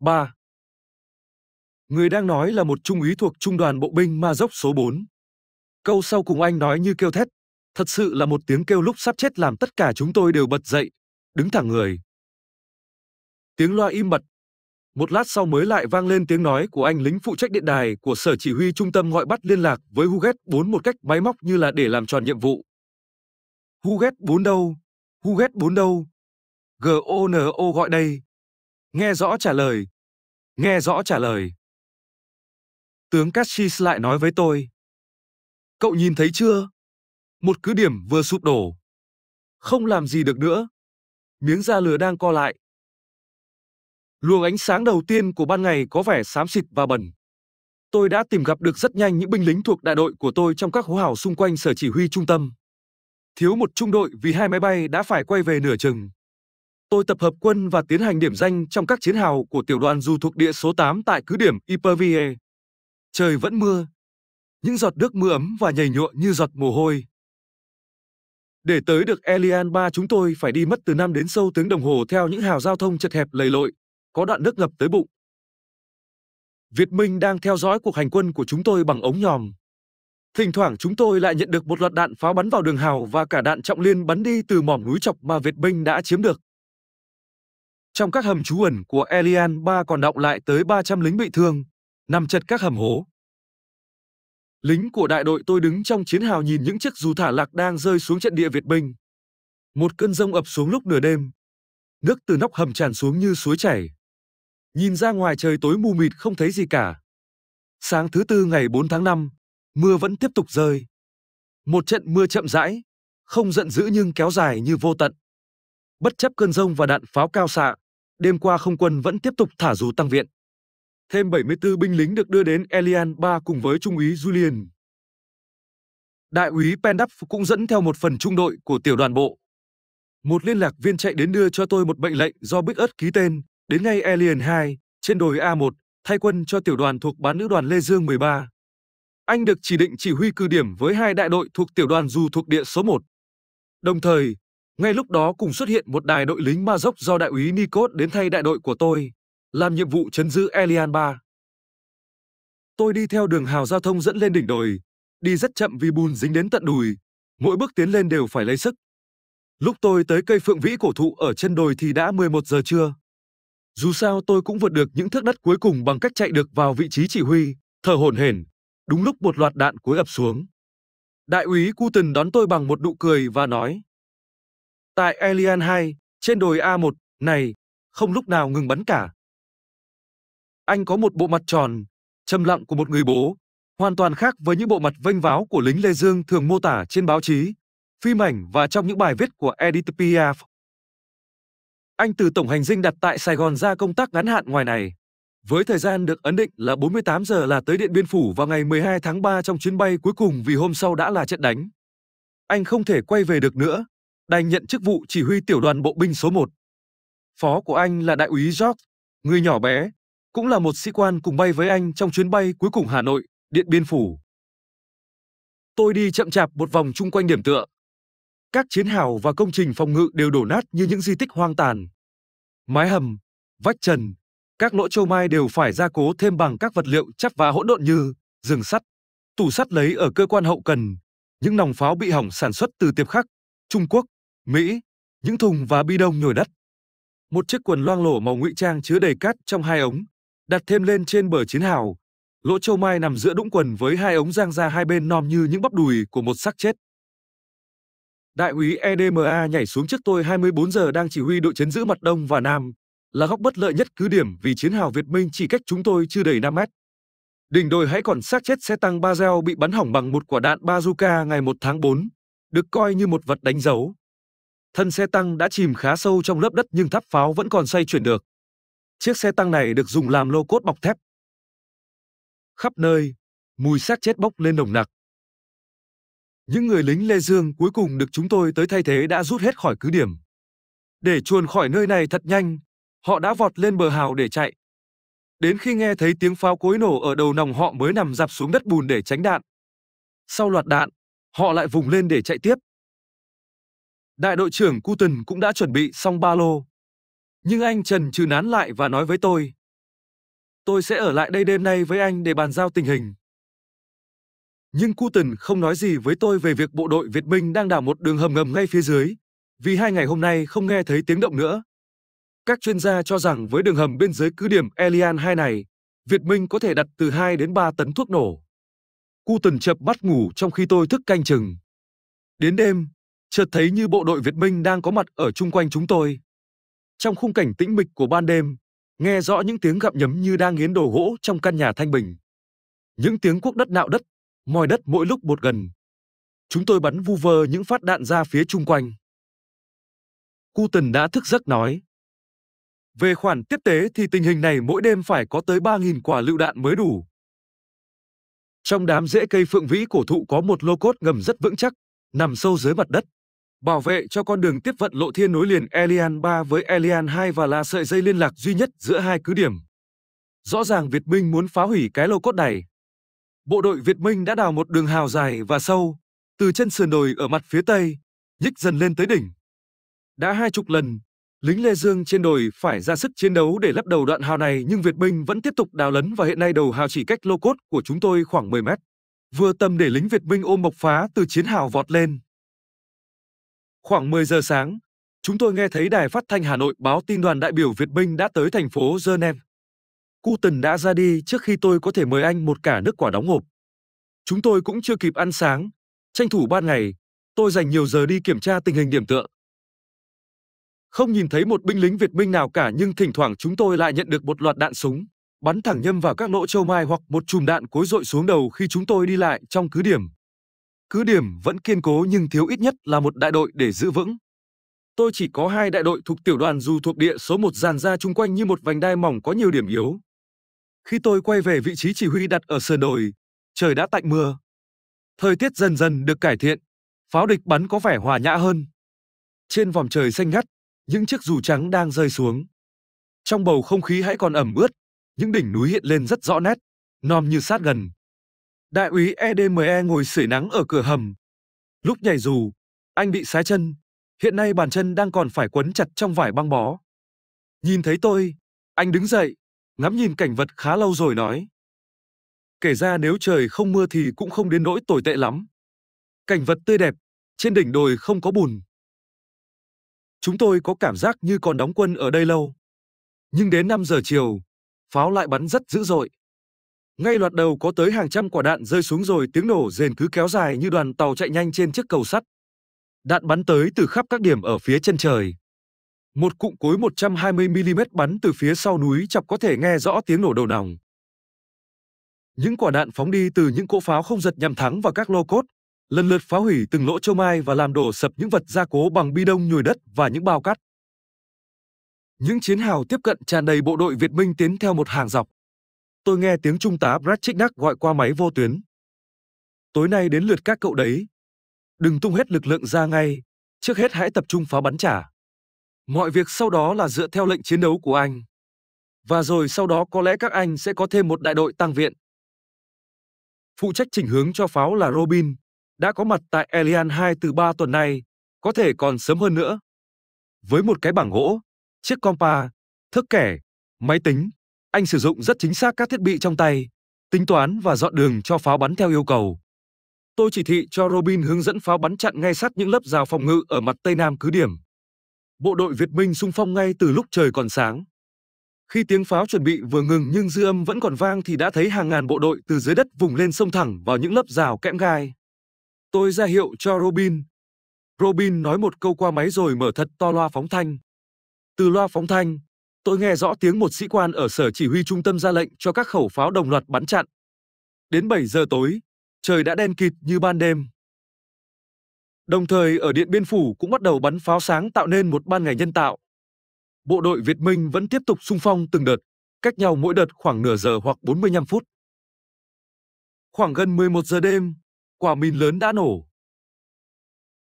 Ba! Người đang nói là một trung úy thuộc Trung đoàn Bộ binh Ma Dốc số 4. Câu sau cùng anh nói như kêu thét Thật sự là một tiếng kêu lúc sắp chết làm tất cả chúng tôi đều bật dậy, đứng thẳng người. Tiếng loa im bật. Một lát sau mới lại vang lên tiếng nói của anh lính phụ trách điện đài của sở chỉ huy trung tâm gọi bắt liên lạc với Huget 4 một cách máy móc như là để làm tròn nhiệm vụ. Huget 4 đâu? Huget 4 đâu? GONO gọi đây. Nghe rõ trả lời. Nghe rõ trả lời. Tướng Cassis lại nói với tôi. Cậu nhìn thấy chưa? một cứ điểm vừa sụp đổ. Không làm gì được nữa. Miếng da lừa đang co lại. Luồng ánh sáng đầu tiên của ban ngày có vẻ xám xịt và bẩn. Tôi đã tìm gặp được rất nhanh những binh lính thuộc đại đội của tôi trong các hố hào xung quanh sở chỉ huy trung tâm. Thiếu một trung đội vì hai máy bay đã phải quay về nửa chừng. Tôi tập hợp quân và tiến hành điểm danh trong các chiến hào của tiểu đoàn dù thuộc địa số 8 tại cứ điểm Ipervie. Trời vẫn mưa. Những giọt nước mưa ấm và nhầy nhụa như giọt mồ hôi. Để tới được Elian 3 chúng tôi phải đi mất từ năm đến sâu tiếng đồng hồ theo những hào giao thông chật hẹp lầy lội, có đoạn nước ngập tới bụng. Việt Minh đang theo dõi cuộc hành quân của chúng tôi bằng ống nhòm. Thỉnh thoảng chúng tôi lại nhận được một loạt đạn pháo bắn vào đường hào và cả đạn trọng liên bắn đi từ mỏm núi chọc mà Việt Minh đã chiếm được. Trong các hầm trú ẩn của Elian 3 còn động lại tới 300 lính bị thương, nằm chật các hầm hố. Lính của đại đội tôi đứng trong chiến hào nhìn những chiếc dù thả lạc đang rơi xuống trận địa Việt binh. Một cơn rông ập xuống lúc nửa đêm. Nước từ nóc hầm tràn xuống như suối chảy. Nhìn ra ngoài trời tối mù mịt không thấy gì cả. Sáng thứ tư ngày 4 tháng 5, mưa vẫn tiếp tục rơi. Một trận mưa chậm rãi, không giận dữ nhưng kéo dài như vô tận. Bất chấp cơn rông và đạn pháo cao xạ, đêm qua không quân vẫn tiếp tục thả dù tăng viện thêm 74 binh lính được đưa đến Elian 3 cùng với Trung úy Julian. Đại úy Pendap cũng dẫn theo một phần trung đội của tiểu đoàn bộ. Một liên lạc viên chạy đến đưa cho tôi một mệnh lệnh do Bích Ất ký tên, đến ngay Alien 2, trên đồi A1, thay quân cho tiểu đoàn thuộc bán nữ đoàn Lê Dương 13. Anh được chỉ định chỉ huy cư điểm với hai đại đội thuộc tiểu đoàn dù thuộc địa số 1. Đồng thời, ngay lúc đó cùng xuất hiện một đài đội lính ma dốc do đại úy Nikos đến thay đại đội của tôi làm nhiệm vụ chấn giữ Elian 3. Tôi đi theo đường hào giao thông dẫn lên đỉnh đồi, đi rất chậm vì bùn dính đến tận đùi, mỗi bước tiến lên đều phải lấy sức. Lúc tôi tới cây phượng vĩ cổ thụ ở chân đồi thì đã 11 giờ trưa. Dù sao tôi cũng vượt được những thước đất cuối cùng bằng cách chạy được vào vị trí chỉ huy, thở hổn hển, đúng lúc một loạt đạn cuối ập xuống. Đại úy Cuten đón tôi bằng một nụ cười và nói: "Tại Alien 2, trên đồi A1 này, không lúc nào ngừng bắn cả." Anh có một bộ mặt tròn, trầm lặng của một người bố, hoàn toàn khác với những bộ mặt vênh váo của lính Lê Dương thường mô tả trên báo chí, phim ảnh và trong những bài viết của Edith Piaf. Anh từ tổng hành dinh đặt tại Sài Gòn ra công tác ngắn hạn ngoài này, với thời gian được ấn định là 48 giờ là tới Điện Biên Phủ vào ngày 12 tháng 3 trong chuyến bay cuối cùng vì hôm sau đã là trận đánh. Anh không thể quay về được nữa, đành nhận chức vụ chỉ huy tiểu đoàn bộ binh số 1. Phó của anh là đại úy George, người nhỏ bé, cũng là một sĩ quan cùng bay với anh trong chuyến bay cuối cùng Hà Nội, Điện Biên Phủ. Tôi đi chậm chạp một vòng chung quanh điểm tựa. Các chiến hào và công trình phòng ngự đều đổ nát như những di tích hoang tàn. Mái hầm, vách trần, các lỗ châu mai đều phải gia cố thêm bằng các vật liệu chắc và hỗn độn như rừng sắt, tủ sắt lấy ở cơ quan hậu cần, những nòng pháo bị hỏng sản xuất từ tiệp khắc, Trung Quốc, Mỹ, những thùng và bi đông nhồi đất. Một chiếc quần loang lổ màu ngụy trang chứa đầy cát trong hai ống, đặt thêm lên trên bờ chiến hào. Lỗ Châu Mai nằm giữa đũng quần với hai ống giang ra hai bên nom như những bắp đùi của một xác chết. Đại úy EDMA nhảy xuống trước tôi 24 giờ đang chỉ huy đội chấn giữ mặt đông và nam, là góc bất lợi nhất cứ điểm vì chiến hào Việt Minh chỉ cách chúng tôi chưa đầy 5 mét. Đỉnh đồi hãy còn xác chết xe tăng Bazel bị bắn hỏng bằng một quả đạn bazooka ngày 1 tháng 4, được coi như một vật đánh dấu. Thân xe tăng đã chìm khá sâu trong lớp đất nhưng tháp pháo vẫn còn xoay chuyển được. Chiếc xe tăng này được dùng làm lô cốt bọc thép. Khắp nơi, mùi xác chết bốc lên nồng nặc. Những người lính Lê Dương cuối cùng được chúng tôi tới thay thế đã rút hết khỏi cứ điểm. Để chuồn khỏi nơi này thật nhanh, họ đã vọt lên bờ hào để chạy. Đến khi nghe thấy tiếng pháo cối nổ ở đầu nòng họ mới nằm dạp xuống đất bùn để tránh đạn. Sau loạt đạn, họ lại vùng lên để chạy tiếp. Đại đội trưởng Cuten cũng đã chuẩn bị xong ba lô, nhưng anh Trần trừ nán lại và nói với tôi. Tôi sẽ ở lại đây đêm nay với anh để bàn giao tình hình. Nhưng Cuten không nói gì với tôi về việc bộ đội Việt Minh đang đào một đường hầm ngầm ngay phía dưới, vì hai ngày hôm nay không nghe thấy tiếng động nữa. Các chuyên gia cho rằng với đường hầm bên dưới cứ điểm Elian 2 này, Việt Minh có thể đặt từ 2 đến 3 tấn thuốc nổ. Cuten chập mắt ngủ trong khi tôi thức canh chừng. Đến đêm, chợt thấy như bộ đội Việt Minh đang có mặt ở chung quanh chúng tôi. Trong khung cảnh tĩnh mịch của ban đêm, nghe rõ những tiếng gặm nhấm như đang nghiến đồ gỗ trong căn nhà thanh bình. Những tiếng cuốc đất nạo đất, moi đất mỗi lúc một gần. Chúng tôi bắn vu vơ những phát đạn ra phía chung quanh. Cu Tần đã thức giấc nói. Về khoản tiếp tế thì tình hình này mỗi đêm phải có tới 3.000 quả lựu đạn mới đủ. Trong đám rễ cây phượng vĩ cổ thụ có một lô cốt ngầm rất vững chắc, nằm sâu dưới mặt đất bảo vệ cho con đường tiếp vận lộ thiên nối liền Elian 3 với Elian 2 và là sợi dây liên lạc duy nhất giữa hai cứ điểm. Rõ ràng Việt Minh muốn phá hủy cái lô cốt này. Bộ đội Việt Minh đã đào một đường hào dài và sâu, từ chân sườn đồi ở mặt phía tây, nhích dần lên tới đỉnh. Đã hai chục lần, lính Lê Dương trên đồi phải ra sức chiến đấu để lấp đầu đoạn hào này nhưng Việt Minh vẫn tiếp tục đào lấn và hiện nay đầu hào chỉ cách lô cốt của chúng tôi khoảng 10 mét. Vừa tầm để lính Việt Minh ôm mộc phá từ chiến hào vọt lên. Khoảng 10 giờ sáng, chúng tôi nghe thấy đài phát thanh Hà Nội báo tin đoàn đại biểu Việt binh đã tới thành phố Geneva. Tần đã ra đi trước khi tôi có thể mời anh một cả nước quả đóng hộp. Chúng tôi cũng chưa kịp ăn sáng, tranh thủ ban ngày, tôi dành nhiều giờ đi kiểm tra tình hình điểm tựa. Không nhìn thấy một binh lính Việt binh nào cả nhưng thỉnh thoảng chúng tôi lại nhận được một loạt đạn súng, bắn thẳng nhâm vào các lỗ châu mai hoặc một chùm đạn cối rội xuống đầu khi chúng tôi đi lại trong cứ điểm cứ điểm vẫn kiên cố nhưng thiếu ít nhất là một đại đội để giữ vững. Tôi chỉ có hai đại đội thuộc tiểu đoàn dù thuộc địa số 1 dàn ra chung quanh như một vành đai mỏng có nhiều điểm yếu. Khi tôi quay về vị trí chỉ huy đặt ở sườn đồi, trời đã tạnh mưa. Thời tiết dần dần được cải thiện, pháo địch bắn có vẻ hòa nhã hơn. Trên vòm trời xanh ngắt, những chiếc dù trắng đang rơi xuống. Trong bầu không khí hãy còn ẩm ướt, những đỉnh núi hiện lên rất rõ nét, nom như sát gần. Đại úy EDME e ngồi sưởi nắng ở cửa hầm. Lúc nhảy dù, anh bị sái chân, hiện nay bàn chân đang còn phải quấn chặt trong vải băng bó. Nhìn thấy tôi, anh đứng dậy, ngắm nhìn cảnh vật khá lâu rồi nói. Kể ra nếu trời không mưa thì cũng không đến nỗi tồi tệ lắm. Cảnh vật tươi đẹp, trên đỉnh đồi không có bùn. Chúng tôi có cảm giác như còn đóng quân ở đây lâu. Nhưng đến 5 giờ chiều, pháo lại bắn rất dữ dội. Ngay loạt đầu có tới hàng trăm quả đạn rơi xuống rồi tiếng nổ rền cứ kéo dài như đoàn tàu chạy nhanh trên chiếc cầu sắt. Đạn bắn tới từ khắp các điểm ở phía chân trời. Một cụm cối 120mm bắn từ phía sau núi chọc có thể nghe rõ tiếng nổ đầu nòng. Những quả đạn phóng đi từ những cỗ pháo không giật nhằm thắng vào các lô cốt, lần lượt phá hủy từng lỗ châu mai và làm đổ sập những vật gia cố bằng bi đông nhồi đất và những bao cắt. Những chiến hào tiếp cận tràn đầy bộ đội Việt Minh tiến theo một hàng dọc. Tôi nghe tiếng trung tá Bratchiknak gọi qua máy vô tuyến. Tối nay đến lượt các cậu đấy. Đừng tung hết lực lượng ra ngay, trước hết hãy tập trung phá bắn trả. Mọi việc sau đó là dựa theo lệnh chiến đấu của anh. Và rồi sau đó có lẽ các anh sẽ có thêm một đại đội tăng viện. Phụ trách chỉnh hướng cho pháo là Robin, đã có mặt tại Elian 2 từ 3 tuần nay, có thể còn sớm hơn nữa. Với một cái bảng gỗ, chiếc compa, thước kẻ, máy tính anh sử dụng rất chính xác các thiết bị trong tay, tính toán và dọn đường cho pháo bắn theo yêu cầu. Tôi chỉ thị cho Robin hướng dẫn pháo bắn chặn ngay sát những lớp rào phòng ngự ở mặt Tây Nam cứ điểm. Bộ đội Việt Minh xung phong ngay từ lúc trời còn sáng. Khi tiếng pháo chuẩn bị vừa ngừng nhưng dư âm vẫn còn vang thì đã thấy hàng ngàn bộ đội từ dưới đất vùng lên sông thẳng vào những lớp rào kẽm gai. Tôi ra hiệu cho Robin. Robin nói một câu qua máy rồi mở thật to loa phóng thanh. Từ loa phóng thanh, Tôi nghe rõ tiếng một sĩ quan ở sở chỉ huy trung tâm ra lệnh cho các khẩu pháo đồng loạt bắn chặn. Đến 7 giờ tối, trời đã đen kịt như ban đêm. Đồng thời ở Điện Biên Phủ cũng bắt đầu bắn pháo sáng tạo nên một ban ngày nhân tạo. Bộ đội Việt Minh vẫn tiếp tục xung phong từng đợt, cách nhau mỗi đợt khoảng nửa giờ hoặc 45 phút. Khoảng gần 11 giờ đêm, quả mìn lớn đã nổ.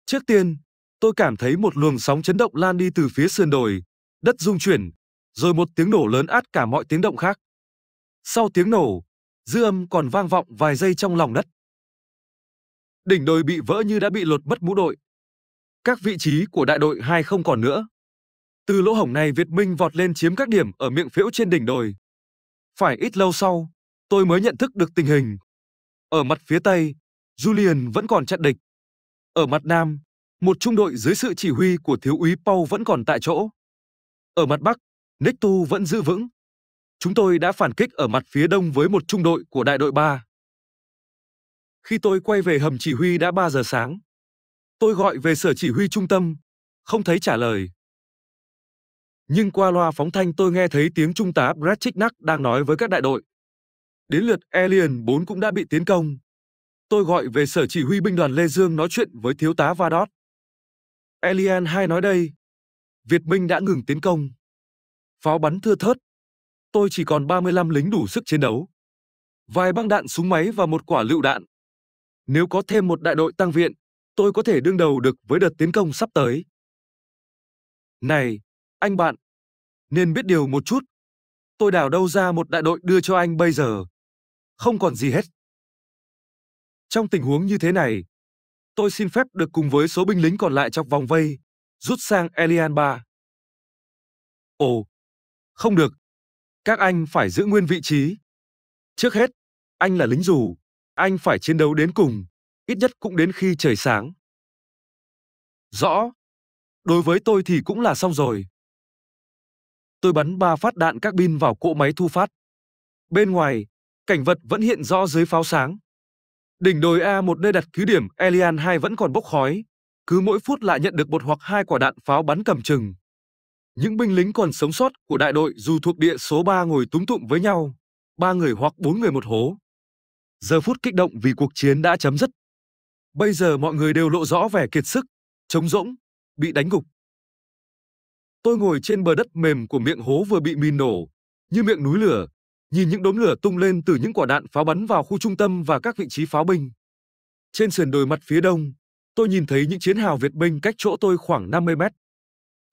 Trước tiên, tôi cảm thấy một luồng sóng chấn động lan đi từ phía sườn đồi, đất rung chuyển, rồi một tiếng nổ lớn át cả mọi tiếng động khác. Sau tiếng nổ, dư âm còn vang vọng vài giây trong lòng đất. Đỉnh đồi bị vỡ như đã bị lột mất mũ đội. Các vị trí của đại đội hai không còn nữa. Từ lỗ hổng này Việt Minh vọt lên chiếm các điểm ở miệng phễu trên đỉnh đồi. Phải ít lâu sau, tôi mới nhận thức được tình hình. Ở mặt phía Tây, Julian vẫn còn chặn địch. Ở mặt Nam, một trung đội dưới sự chỉ huy của thiếu úy Paul vẫn còn tại chỗ. Ở mặt Bắc, Necto vẫn giữ vững. Chúng tôi đã phản kích ở mặt phía đông với một trung đội của đại đội 3. Khi tôi quay về hầm chỉ huy đã 3 giờ sáng. Tôi gọi về sở chỉ huy trung tâm, không thấy trả lời. Nhưng qua loa phóng thanh tôi nghe thấy tiếng trung tá Brechiknak đang nói với các đại đội. Đến lượt Alien 4 cũng đã bị tiến công. Tôi gọi về sở chỉ huy binh đoàn Lê Dương nói chuyện với thiếu tá Vadot. Alien 2 nói đây, Việt Minh đã ngừng tiến công pháo bắn thưa thớt. Tôi chỉ còn 35 lính đủ sức chiến đấu. Vài băng đạn súng máy và một quả lựu đạn. Nếu có thêm một đại đội tăng viện, tôi có thể đương đầu được với đợt tiến công sắp tới. Này, anh bạn, nên biết điều một chút. Tôi đào đâu ra một đại đội đưa cho anh bây giờ. Không còn gì hết. Trong tình huống như thế này, tôi xin phép được cùng với số binh lính còn lại trong vòng vây, rút sang Elian 3. Ồ, không được. Các anh phải giữ nguyên vị trí. Trước hết, anh là lính dù. Anh phải chiến đấu đến cùng, ít nhất cũng đến khi trời sáng. Rõ. Đối với tôi thì cũng là xong rồi. Tôi bắn ba phát đạn các pin vào cỗ máy thu phát. Bên ngoài, cảnh vật vẫn hiện rõ dưới pháo sáng. Đỉnh đồi A một nơi đặt cứ điểm Elian 2 vẫn còn bốc khói, cứ mỗi phút lại nhận được một hoặc hai quả đạn pháo bắn cầm chừng. Những binh lính còn sống sót của đại đội dù thuộc địa số 3 ngồi túm tụm với nhau, ba người hoặc bốn người một hố. Giờ phút kích động vì cuộc chiến đã chấm dứt. Bây giờ mọi người đều lộ rõ vẻ kiệt sức, trống rỗng, bị đánh gục. Tôi ngồi trên bờ đất mềm của miệng hố vừa bị mìn nổ, như miệng núi lửa, nhìn những đốm lửa tung lên từ những quả đạn pháo bắn vào khu trung tâm và các vị trí pháo binh. Trên sườn đồi mặt phía đông, tôi nhìn thấy những chiến hào Việt binh cách chỗ tôi khoảng 50 mét.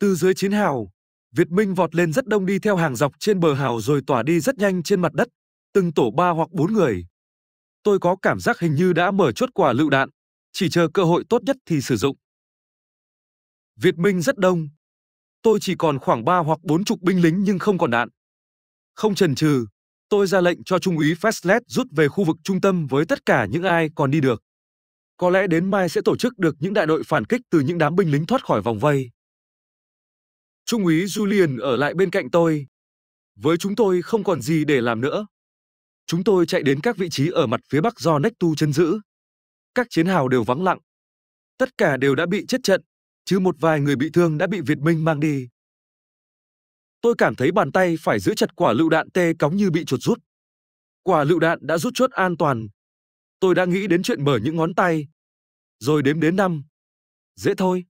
Từ dưới chiến hào, Việt Minh vọt lên rất đông đi theo hàng dọc trên bờ hào rồi tỏa đi rất nhanh trên mặt đất, từng tổ ba hoặc bốn người. Tôi có cảm giác hình như đã mở chốt quả lựu đạn, chỉ chờ cơ hội tốt nhất thì sử dụng. Việt Minh rất đông. Tôi chỉ còn khoảng ba hoặc bốn chục binh lính nhưng không còn đạn. Không chần chừ, tôi ra lệnh cho Trung úy Festlet rút về khu vực trung tâm với tất cả những ai còn đi được. Có lẽ đến mai sẽ tổ chức được những đại đội phản kích từ những đám binh lính thoát khỏi vòng vây. Trung úy Julian ở lại bên cạnh tôi. Với chúng tôi không còn gì để làm nữa. Chúng tôi chạy đến các vị trí ở mặt phía bắc do tu chân giữ. Các chiến hào đều vắng lặng. Tất cả đều đã bị chết trận, chứ một vài người bị thương đã bị Việt Minh mang đi. Tôi cảm thấy bàn tay phải giữ chặt quả lựu đạn tê cóng như bị chuột rút. Quả lựu đạn đã rút chuốt an toàn. Tôi đã nghĩ đến chuyện mở những ngón tay, rồi đếm đến năm. Dễ thôi.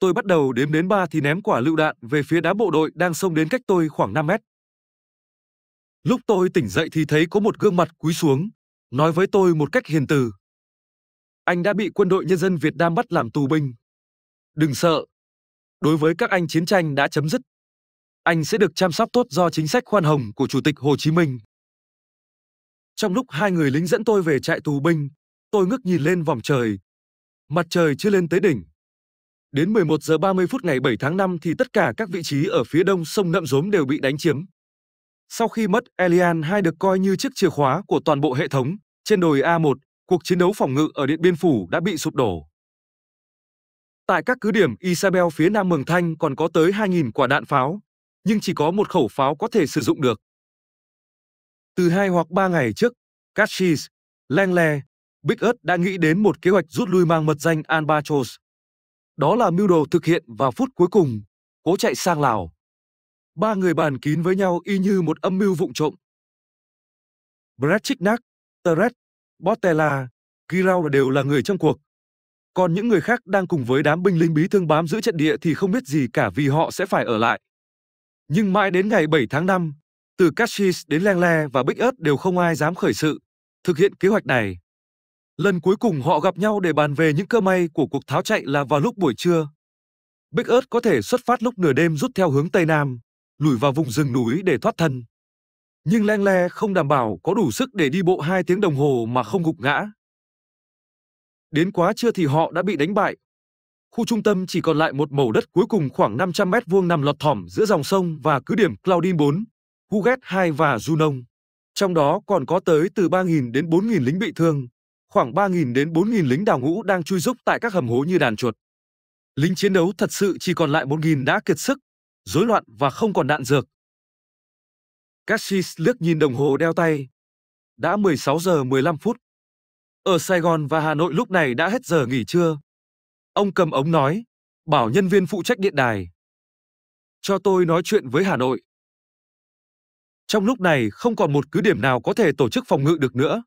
Tôi bắt đầu đếm đến ba thì ném quả lựu đạn về phía đá bộ đội đang xông đến cách tôi khoảng 5 mét. Lúc tôi tỉnh dậy thì thấy có một gương mặt cúi xuống, nói với tôi một cách hiền từ. Anh đã bị quân đội nhân dân Việt Nam bắt làm tù binh. Đừng sợ. Đối với các anh chiến tranh đã chấm dứt. Anh sẽ được chăm sóc tốt do chính sách khoan hồng của Chủ tịch Hồ Chí Minh. Trong lúc hai người lính dẫn tôi về trại tù binh, tôi ngước nhìn lên vòng trời. Mặt trời chưa lên tới đỉnh, Đến 11 giờ 30 phút ngày 7 tháng 5 thì tất cả các vị trí ở phía đông sông Nậm Rốm đều bị đánh chiếm. Sau khi mất Elian 2 được coi như chiếc chìa khóa của toàn bộ hệ thống, trên đồi A1, cuộc chiến đấu phòng ngự ở Điện Biên Phủ đã bị sụp đổ. Tại các cứ điểm Isabel phía Nam Mường Thanh còn có tới 2.000 quả đạn pháo, nhưng chỉ có một khẩu pháo có thể sử dụng được. Từ hai hoặc ba ngày trước, Cachis, Langle, Big Earth đã nghĩ đến một kế hoạch rút lui mang mật danh Albatros. Đó là mưu đồ thực hiện vào phút cuối cùng, cố chạy sang Lào. Ba người bàn kín với nhau y như một âm mưu vụng trộm. Brechignac, Teret, botella Girau đều là người trong cuộc. Còn những người khác đang cùng với đám binh lính bí thương bám giữ trận địa thì không biết gì cả vì họ sẽ phải ở lại. Nhưng mãi đến ngày 7 tháng 5, từ Cashis đến Lengle và Bích ớt đều không ai dám khởi sự, thực hiện kế hoạch này. Lần cuối cùng họ gặp nhau để bàn về những cơ may của cuộc tháo chạy là vào lúc buổi trưa. Bích ớt có thể xuất phát lúc nửa đêm rút theo hướng Tây Nam, lùi vào vùng rừng núi để thoát thân. Nhưng Leng Le không đảm bảo có đủ sức để đi bộ 2 tiếng đồng hồ mà không gục ngã. Đến quá trưa thì họ đã bị đánh bại. Khu trung tâm chỉ còn lại một mẩu đất cuối cùng khoảng 500 mét vuông nằm lọt thỏm giữa dòng sông và cứ điểm Claudine 4, Huguet 2 và Junong. Trong đó còn có tới từ 3.000 đến 4.000 lính bị thương, khoảng 3.000 đến 4.000 lính đào ngũ đang chui rúc tại các hầm hố như đàn chuột. Lính chiến đấu thật sự chỉ còn lại 1.000 đã kiệt sức, rối loạn và không còn đạn dược. Cassis lướt nhìn đồng hồ đeo tay. Đã 16 giờ 15 phút. Ở Sài Gòn và Hà Nội lúc này đã hết giờ nghỉ trưa. Ông cầm ống nói, bảo nhân viên phụ trách điện đài. Cho tôi nói chuyện với Hà Nội. Trong lúc này không còn một cứ điểm nào có thể tổ chức phòng ngự được nữa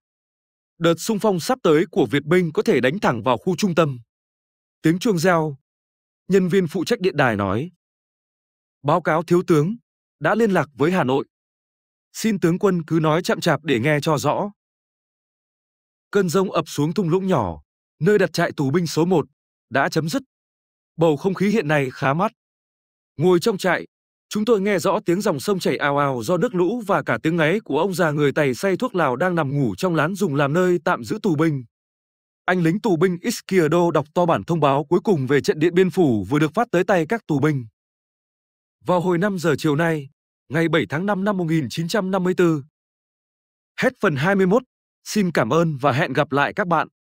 đợt xung phong sắp tới của Việt binh có thể đánh thẳng vào khu trung tâm. Tiếng chuông reo. Nhân viên phụ trách điện đài nói. Báo cáo thiếu tướng, đã liên lạc với Hà Nội. Xin tướng quân cứ nói chậm chạp để nghe cho rõ. Cơn rông ập xuống thung lũng nhỏ, nơi đặt trại tù binh số 1, đã chấm dứt. Bầu không khí hiện nay khá mát. Ngồi trong trại, Chúng tôi nghe rõ tiếng dòng sông chảy ào ào do nước lũ và cả tiếng ngáy của ông già người Tày say thuốc lào đang nằm ngủ trong lán dùng làm nơi tạm giữ tù binh. Anh lính tù binh Iskierdo đọc to bản thông báo cuối cùng về trận Điện Biên Phủ vừa được phát tới tay các tù binh. Vào hồi 5 giờ chiều nay, ngày 7 tháng 5 năm 1954. Hết phần 21. Xin cảm ơn và hẹn gặp lại các bạn.